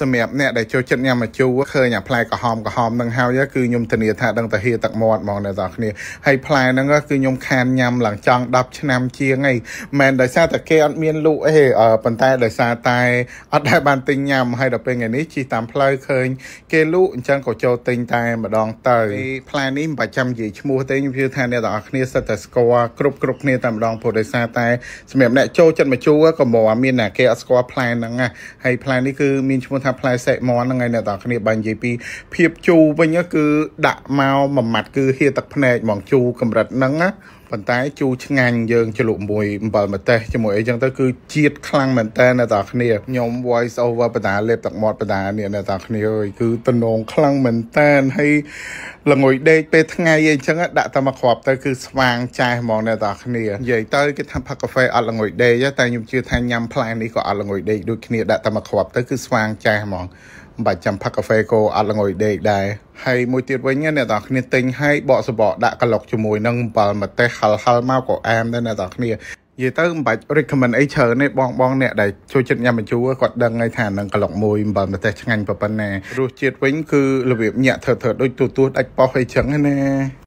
សម្រាប់អ្នកដែលចូលចិត្តញ៉ាំអាជូរឃើញអាផ្លែក្រហមក្រហមនឹងហើយគឺខ្ញុំធានាថាដឹងតាហៀទឹកមាត់ហ្មងអ្នកនរគ្នាហើយផ្លែហ្នឹងគឺខ្ញុំខានញ៉ាំឡើងចង់10ឆ្នាំជាងអីមិនដោយសារតែគេអត់មានលក់អីប៉ុន្តែដោយសារតែអត់ដែលបានទិញញ៉ាំហើយដល់ពេលថ្ងៃនេះជិះតាមផ្លូវឃើញគេលក់អញ្ចឹងក៏ចូលទិញតែម្ដងទៅផ្លែនេះមិនប្រចាំនិយាយឈ្មោះទេខ្ញុំជឿថាអ្នកនរគ្នាសិតតែស្គាល់គ្រប់គ្រប់គ្នាតែម្ដងព្រោះដោយសារតែសម្រាប់អ្នកចូលចិត្តអាជូរក៏មកមានអ្នកគេអត់ស្គាល់ផ្លែហ្នឹងហើយផ្លែនេះគឺមានឈ្មោះឈ្មោះថាផ្លែសេមន់ហ្នឹងឯងអ្នកទាំងគ្នាបើនិយាយពី ភាពជូរវិញគឺដាក់មកមួយម៉ាត់គឺហៀទឹកភ្នែកហ្មងជូរកម្រិតហ្នឹងណាប៉ុន្តែជូរឆ្ងាញ់យើងជ្រលក់មួយអំបិលម្ទេសជាមួយអីចឹងទៅ គឺជាតិខ្លាំងមែនតើអ្នកទាំងគ្នាខ្ញុំ voice over បណ្ដាលេបទឹកមាត់បណ្ដានេះអ្នកទាំងគ្នាអើយគឺតំណងខ្លាំងមែនតើហើយល្ងុយដេកពេលថ្ងៃអីចឹងដាក់តែមកគ្រាប់ទៅគឺស្វាង ចាស់ហ្មងអ្នកនរគ្នានិយាយទៅគេថាផឹកកាហ្វេអត់ល្ងុយដេកតែខ្ញុំជឿថាញ៉ាំផ្លែនេះក៏អត់ល្ងុយដេកដូចគ្នាដាក់តែមកគ្រាប់ទៅគឺស្វាង ចាស់ហ្មងមិនបាច់ចាំផឹកកាហ្វេកោអត់ល្ងុយដេកដែរហើយមួយទៀតវិញអ្នកនរគ្នាទិញហើយបកសបកដាក់ក្លុកជាមួយនឹងអំបិលម្ទេសហលហលមកក៏អែមដែរអ្នកនរគ្នានិយាយទៅមិនបាច់ recommend អីច្រើនទេបងបងអ្នកដែលចូលចិត្តញ៉ាំម្ជូរគាត់ដឹងហើយថានឹងក្លុកមួយបើប្រទេសឆ្ងាញ់ប៉ុណ្ណារសជាតិវិញគឺរបៀបញាក់ធ្វើធ្វើដូចទូទួសដាច់ប៉ោះអីចឹងណា